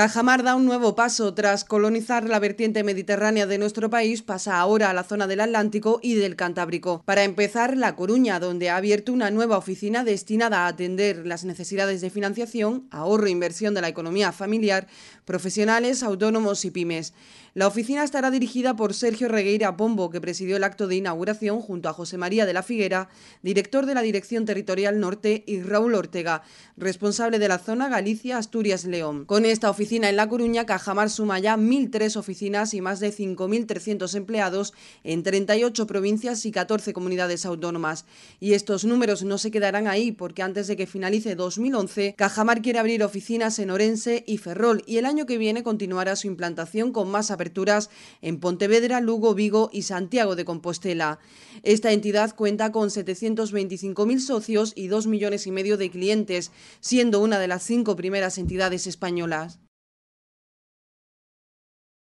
Cajamar da un nuevo paso. Tras colonizar la vertiente mediterránea de nuestro país, pasa ahora a la zona del Atlántico y del Cantábrico. Para empezar, La Coruña, donde ha abierto una nueva oficina destinada a atender las necesidades de financiación, ahorro e inversión de la economía familiar, profesionales, autónomos y pymes. La oficina estará dirigida por Sergio Regueira Pombo, que presidió el acto de inauguración junto a José María de la Figuera, director de la Dirección Territorial Norte, y Raúl Ortega, responsable de la zona Galicia-Asturias-León. Con esta oficina en La Coruña, Cajamar suma ya 1.003 oficinas y más de 5.300 empleados en 38 provincias y 14 comunidades autónomas. Y estos números no se quedarán ahí porque antes de que finalice 2011, Cajamar quiere abrir oficinas en Orense y Ferrol y el año que viene continuará su implantación con más aperturas en Pontevedra, Lugo, Vigo y Santiago de Compostela. Esta entidad cuenta con 725.000 socios y 2 millones y medio de clientes, siendo una de las cinco primeras entidades españolas.